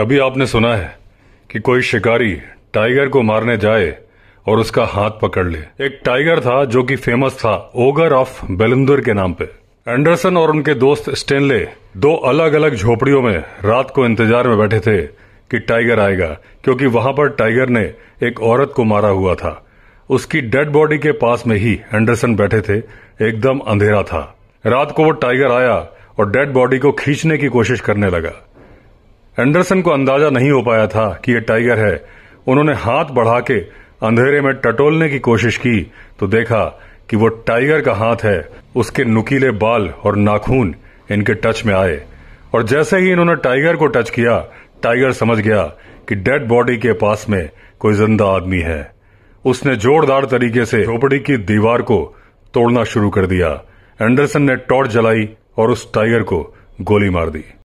कभी आपने सुना है कि कोई शिकारी टाइगर को मारने जाए और उसका हाथ पकड़ ले एक टाइगर था जो कि फेमस था ओगर ऑफ बेलुंदर के नाम पे एंडरसन और उनके दोस्त स्टेनले दो अलग अलग झोपड़ियों में रात को इंतजार में बैठे थे कि टाइगर आएगा क्योंकि वहां पर टाइगर ने एक औरत को मारा हुआ था उसकी डेड बॉडी के पास में ही एंडरसन बैठे थे एकदम अंधेरा था रात को वो टाइगर आया और डेड बॉडी को खींचने की कोशिश करने लगा एंडरसन को अंदाजा नहीं हो पाया था कि यह टाइगर है उन्होंने हाथ बढ़ा के अंधेरे में टटोलने की कोशिश की तो देखा कि वो टाइगर का हाथ है उसके नुकीले बाल और नाखून इनके टच में आए और जैसे ही इन्होंने टाइगर को टच किया टाइगर समझ गया कि डेड बॉडी के पास में कोई जिंदा आदमी है उसने जोरदार तरीके से झोपड़ी की दीवार को तोड़ना शुरू कर दिया एंडरसन ने टॉर्च जलाई और उस टाइगर को गोली मार दी